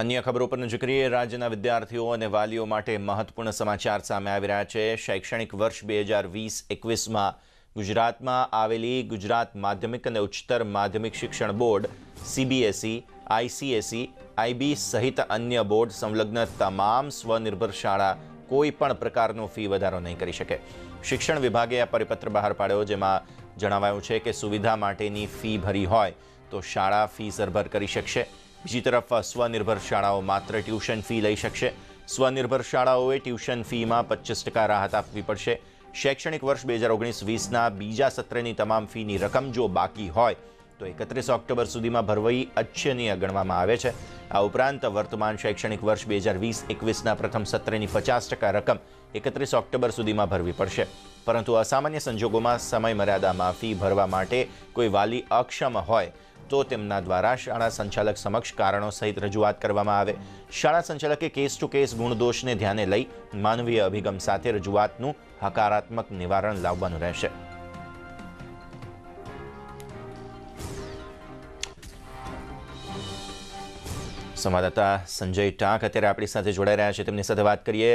અન્ય ખબરો પર નજર કરીએ રાજ્યના વિદ્યાર્થીઓ અને વાલીઓ માટે મહત્વપૂર્ણ સમાચાર સામે આવી રહ્યા છે શૈક્ષણિક વર્ષ બે હજાર વીસ એકવીસમાં ગુજરાતમાં આવેલી ગુજરાત માધ્યમિક અને ઉચ્ચતર માધ્યમિક શિક્ષણ બોર્ડ સીબીએસઈ આઈસીએસઈ આઈબી સહિત અન્ય બોર્ડ સંલગ્ન તમામ સ્વનિર્ભર શાળા કોઈ પણ પ્રકારનો ફી વધારો નહીં કરી શકે શિક્ષણ વિભાગે આ પરિપત્ર બહાર પાડ્યો જેમાં જણાવાયું છે કે સુવિધા માટેની ફી ભરી હોય તો શાળા ફી સરભર કરી શકશે બીજી તરફ સ્વનિર્ભર શાળાઓ માત્ર ટ્યુશન ફી લઈ શકશે સ્વનિર્ભર શાળાઓએ ટ્યુશન ફીમાં પચીસ ટકા રાહત આપવી પડશે શૈક્ષણિક વર્ષ બે હજાર ઓગણીસ વીસના બીજા સત્રની તમામ ફીની રકમ જો બાકી હોય તો એકત્રીસ ઓક્ટોબર સુધીમાં ભરવાઈ અચ્છનીય ગણવામાં આવે છે આ ઉપરાંત વર્તમાન શૈક્ષણિક વર્ષ બે હજાર વીસ એકવીસના પ્રથમ સત્રની પચાસ ટકા રકમ એકત્રીસ ઓક્ટોબર સુધીમાં ભરવી પડશે પરંતુ અસામાન્ય સંજોગોમાં સમય મર્યાદામાં ફી ભરવા માટે કોઈ વાલી અક્ષમ હોય તો તેમના દ્વારા શાળા સંચાલક સમક્ષ કારણો સહિત રજૂઆત કરવામાં આવે શાળા સંચાલકે કેસ ટુ કેસ ગુણદોષને ધ્યાને લઈ માનવીય અભિગમ સાથે રજૂઆતનું હકારાત્મક નિવારણ લાવવાનું રહેશે સંવાદદાતા સંજય ટાંક અત્યારે આપણી સાથે જોડાઈ રહ્યા છે તેમની સાથે વાત કરીએ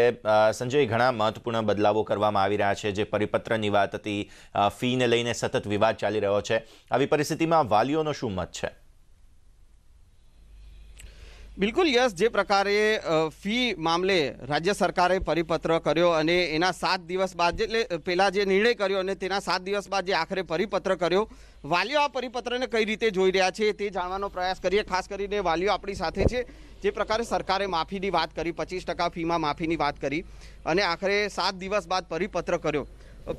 સંજય ઘણા મહત્વપૂર્ણ બદલાવો કરવામાં આવી રહ્યા છે જે પરિપત્રની વાત હતી ફીને લઈને સતત વિવાદ ચાલી રહ્યો છે આવી પરિસ્થિતિમાં વાલીઓનો શું મત છે બિલકુલ યસ જે પ્રકારે ફી મામલે રાજ્ય સરકારે પરિપત્ર કર્યો અને એના સાત દિવસ બાદ એટલે પહેલાં જે નિર્ણય કર્યો અને તેના સાત દિવસ બાદ જે આખરે પરિપત્ર કર્યો વાલીઓ આ પરિપત્રને કઈ રીતે જોઈ રહ્યા છે તે જાણવાનો પ્રયાસ કરીએ ખાસ કરીને વાલીઓ આપણી સાથે છે જે પ્રકારે સરકારે માફીની વાત કરી પચીસ ટકા ફીમાં માફીની વાત કરી અને આખરે સાત દિવસ બાદ પરિપત્ર કર્યો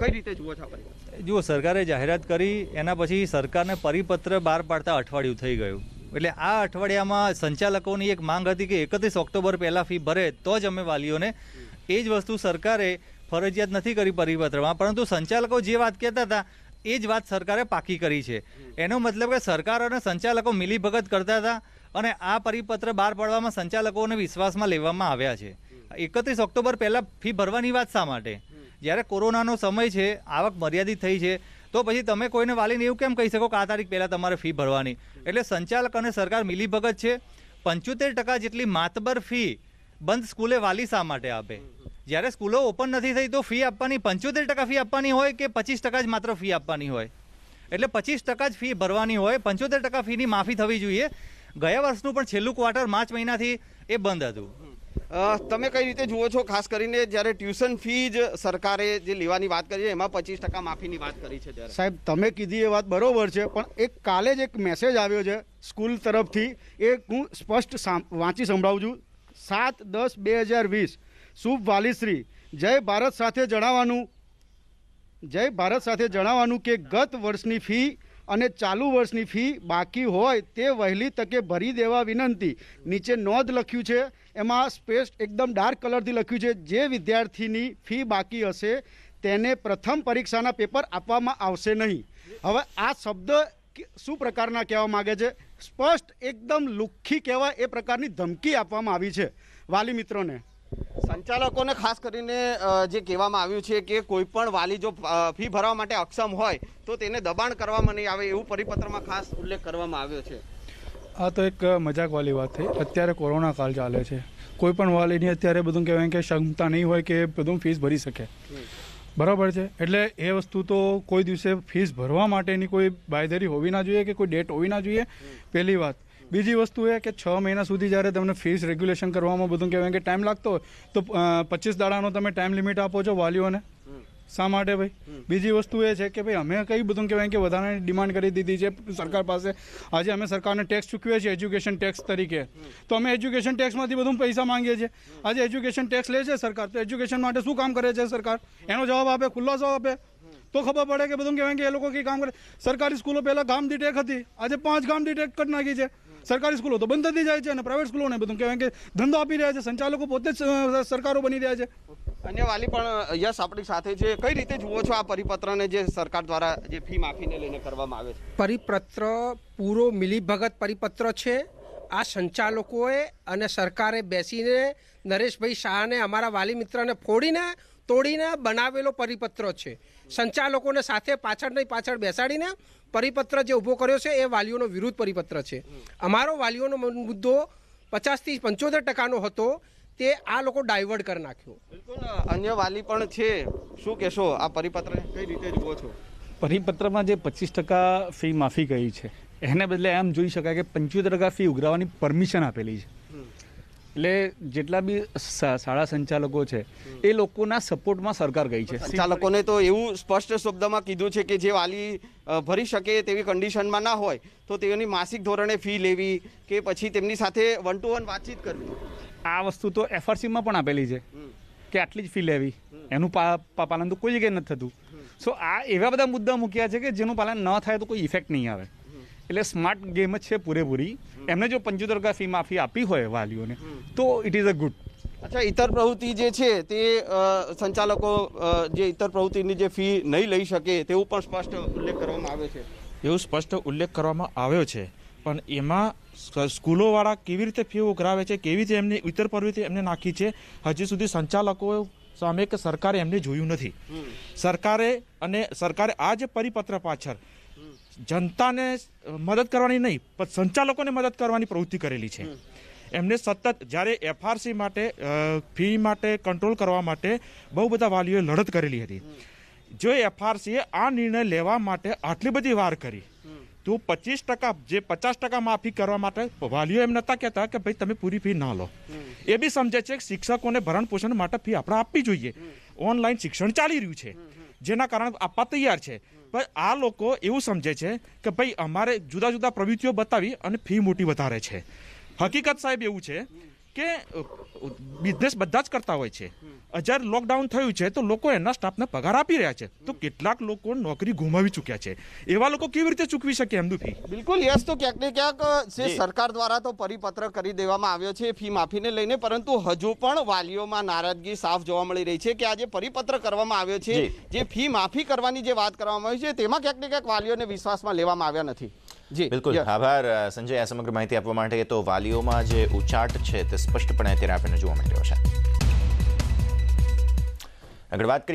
કઈ રીતે જુઓ છો જુઓ સરકારે જાહેરાત કરી એના પછી સરકારને પરિપત્ર બહાર પાડતા અઠવાડિયું થઈ ગયું એટલે આ અઠવાડિયામાં સંચાલકોની એક માંગ હતી કે એકત્રીસ ઓક્ટોબર પહેલાં ફી ભરે તો જ અમે વાલીઓને એ જ વસ્તુ સરકારે ફરજિયાત નથી કરી પરિપત્રમાં પરંતુ સંચાલકો જે વાત કહેતા હતા એ જ વાત સરકારે પાકી કરી છે એનો મતલબ કે સરકાર અને સંચાલકો મિલીભગત કરતા હતા અને આ પરિપત્ર બહાર પાડવામાં સંચાલકોને વિશ્વાસમાં લેવામાં આવ્યા છે એકત્રીસ ઓક્ટોબર પહેલાં ફી ભરવાની વાત શા માટે જ્યારે કોરોનાનો સમય છે આવક મર્યાદિત થઈ છે તો પછી તમે કોઈને વાલીને એવું કેમ કહી શકો કે આ તારીખ પહેલાં તમારે ફી ભરવાની એટલે સંચાલક અને સરકાર મિલીભગત છે પંચોતેર ટકા જેટલી માતબર ફી બંધ સ્કૂલે વાલી શા માટે આપે જ્યારે સ્કૂલો ઓપન નથી થઈ તો ફી આપવાની પંચોતેર ટકા ફી આપવાની હોય કે પચીસ ટકા જ માત્ર ફી આપવાની હોય એટલે પચીસ ટકા જ ફી ભરવાની હોય પંચોતેર ટકા ફીની માફી થવી જોઈએ ગયા વર્ષનું પણ છેલ્લું ક્વાર્ટર માર્ચ મહિનાથી એ બંધ હતું તમે કઈ રીતે જુઓ છો ખાસ કરીને જ્યારે ટ્યુશન ફી જ સરકારે જે લેવાની વાત કરી છે એમાં પચીસ ટકા માફીની વાત કરી છે સાહેબ તમે કીધી એ વાત બરોબર છે પણ એક કાલે જ એક મેસેજ આવ્યો છે સ્કૂલ તરફથી એ હું સ્પષ્ટ વાંચી સંભળાવું છું સાત દસ બે હજાર વીસ શુભ વાલીશ્રી જય ભારત સાથે જણાવવાનું જય ભારત સાથે જણાવવાનું કે ગત વર્ષની ફી અને ચાલુ વર્ષની ફી બાકી હોય તે વહેલી તકે ભરી દેવા વિનંતી નીચે નોંધ લખ્યું છે એમાં સ્પેસ એકદમ ડાર્ક કલરથી લખ્યું છે જે વિદ્યાર્થીની ફી બાકી હશે તેને પ્રથમ પરીક્ષાના પેપર આપવામાં આવશે નહીં હવે આ શબ્દ શું પ્રકારના કહેવા માગે છે સ્પષ્ટ એકદમ લુખ્ખી કહેવાય એ પ્રકારની ધમકી આપવામાં આવી છે વાલી મિત્રોને સંચાલકોને ખાસ કરીને જે કહેવામાં આવ્યું છે કે કોઈ પણ વાલી જો ફી ભરવા માટે અક્ષમ હોય તો તેને દબાણ કરવામાં નહીં આવે એવું પરિપત્રમાં ખાસ ઉલ્લેખ કરવામાં આવ્યો છે આ તો એક મજાક વાલી વાત છે અત્યારે કોરોના કાળ ચાલે છે કોઈ પણ વાલીની અત્યારે બધું કહેવાય કે ક્ષમતા નહીં હોય કે બધું ફીસ ભરી શકે બરાબર છે એટલે એ વસ્તુ તો કોઈ દિવસે ફીસ ભરવા માટેની કોઈ બાયદરી હોવી ના જોઈએ કે કોઈ ડેટ હોવી ના જોઈએ પહેલી વાત બીજી વસ્તુ એ કે છ મહિના સુધી જ્યારે તમને ફીસ રેગ્યુલેશન કરવામાં બધું કહેવાય કે ટાઈમ લાગતો હોય તો પચીસ દાડાનો તમે ટાઈમ લિમિટ આપો છો વાલીઓને શા માટે ભાઈ બીજી વસ્તુ એ છે કે ભાઈ અમે કઈ બધું કહેવાય કે વધારાની ડિમાન્ડ કરી દીધી છે સરકાર પાસે આજે અમે સરકારને ટેક્સ ચૂકવીએ છીએ એજ્યુકેશન ટેક્સ તરીકે તો અમે એજ્યુકેશન ટેક્સમાંથી બધું પૈસા માંગીએ છીએ આજે એજ્યુકેશન ટેક્સ લે છે સરકાર તો એજ્યુકેશન માટે શું કામ કરે છે સરકાર એનો જવાબ આપે ખુલ્લાસો આપે તો ખબર પડે કે બધું કહેવાય કે એ લોકો કંઈ કામ કરે સરકારી સ્કૂલો પહેલાં ગામ દીઠ એક હતી આજે પાંચ ગામ દીઠ એક કરી નાખી છે સરકારી સ્કૂલો તો બંધ થઈ જાય છે અને પ્રાઇવેટ સ્કૂલોને બધું કહેવાય કે ધંધો આપી રહ્યા છે સંચાલકો પોતે જ સરકારો બની રહ્યા છે અન્ય વાલી પણ યસ આપણી સાથે છે કઈ રીતે જુઓ છો આ પરિપત્રને જે સરકાર દ્વારા જે ફી માફીને લઈને કરવામાં આવે છે પરિપત્ર પૂરો મિલીભગત પરિપત્ર છે આ સંચાલકોએ અને સરકારે બેસીને નરેશભાઈ શાહને અમારા વાલી મિત્રને ફોડીને તોડીને બનાવેલો પરિપત્ર છે સંચાલકોને સાથે પાછળ નહીં પાછળ બેસાડીને પરિપત્ર જે ઊભો કર્યો છે એ વાલીઓનો વિરુદ્ધ પરિપત્ર છે અમારો વાલીઓનો મુદ્દો પચાસથી પંચોતેર ટકાનો હતો તે આ લોકો ડાયવર્ટ કરી નાખ્યો બિલકુલ અન્ય વાલી પણ છે શું કહેશો આ પરિપત્ર કઈ રીતે જુઓ છો પરિપત્રમાં જે પચીસ ટકા ફી માફી કહી છે એને બદલે એમ જોઈ શકાય કે પંચોતેર ટકા ફી ઉઘરાવવાની પરમિશન આપેલી છે એટલે જેટલા બી શાળા સંચાલકો છે એ લોકોના સપોર્ટમાં સરકાર ગઈ છે સંચાલકોને તો એવું સ્પષ્ટ શબ્દમાં કીધું છે કે જે વાલી ભરી શકે તેવી કન્ડિશનમાં ના હોય તો તેઓની માસિક ધોરણે ફી લેવી કે પછી તેમની સાથે વન ટુ વન વાતચીત કરવી આ વસ્તુ તો એફઆરસીમાં પણ આપેલી છે કે આટલી જ ફી લેવી એનું પાલન તો કોઈ જગ્યાએ નથી થતું સો આ એવા બધા મુદ્દા મૂક્યા છે કે જેનું પાલન ન થાય તો કોઈ ઇફેક્ટ નહીં આવે એટલે સ્માર્ટ ગેમ જ છે પૂરેપૂરી એમને જો પંચોતેર ટકા ફી માફી આપી હોય વાલીઓને તો ઇટ ઇઝ અ ગુડ અચ્છા ઇતર પ્રવૃત્તિ જે છે તે સંચાલકો જે ઇતર પ્રવૃત્તિની જે ફી નહીં લઈ શકે તેવું પણ સ્પષ્ટ ઉલ્લેખ કરવામાં આવે છે એવું સ્પષ્ટ ઉલ્લેખ કરવામાં આવ્યો છે પણ એમાં સ્કૂલોવાળા કેવી રીતે ફી ઉઘરાવે છે કેવી રીતે એમની ઇતર પ્રવૃત્તિ એમને નાખી છે હજી સુધી સંચાલકો સામે કે સરકારે એમને જોયું નથી સરકારે અને સરકારે આ જે પરિપત્ર પાછળ જનતાને મદદ કરવાની નહીં પણ સંચાલકોને મદદ કરવાની પ્રવૃત્તિ કરેલી છે એમને સતત જ્યારે એફઆરસી માટે ફી માટે કંટ્રોલ કરવા માટે બહુ બધા વાલીઓએ લડત કરેલી હતી જો એફઆરસીએ આ નિર્ણય લેવા માટે આટલી બધી વાર કરી તો પચીસ ટકા જે પચાસ ટકા માફી કરવા માટે વાલીઓ એમ નહોતા કહેતા કે ભાઈ તમે પૂરી ફી ના લો એ બી સમજે છે કે શિક્ષકોને ભરણ પોષણ માટે ફી આપણે આપવી જોઈએ ઓનલાઈન શિક્ષણ ચાલી રહ્યું છે જેના કારણે આપવા તૈયાર છે પણ આ લોકો એવું સમજે છે કે ભાઈ અમારે જુદા જુદા પ્રવૃત્તિઓ બતાવી અને ફી મોટી વધારે છે હકીકત સાહેબ એવું છે કે બિઝનેસ બધા જ કરતા હોય છે હજાર લોકડાઉન થયું છે તો લોકો એના સ્ટાફને પગાર આપી રહ્યા છે તો કેટલાક લોકો નોકરી ગુમાવી ચૂક્યા છે એવા લોકો કેવી રીતે ચૂકવી શકે એમનું ફી બિલકુલ યસ તો ક્યાંક ને ક્યાંક જે સરકાર દ્વારા તો પરિપત્ર કરી દેવામાં આવ્યો છે ફી માફીને લઈને પરંતુ હજુ પણ વાલીઓમાં નારાજગી સાફ જોવા મળી રહી છે કે આજે પરિપત્ર કરવામાં આવ્યો છે જે ફી માફી કરવાની જે વાત કરવામાં આવી છે તેમાં ક્યાંક ને ક્યાંક વાલીઓને વિશ્વાસમાં લેવામાં આવ્યા નથી બિલકુલ આભાર સંજય આ સમગ્ર માહિતી આપવા માટે તો વાલીઓમાં જે ઉચાટ છે તે સ્પષ્ટપણે અત્યારે આપણને જોવા મળી રહ્યો છે આગળ વાત કરીએ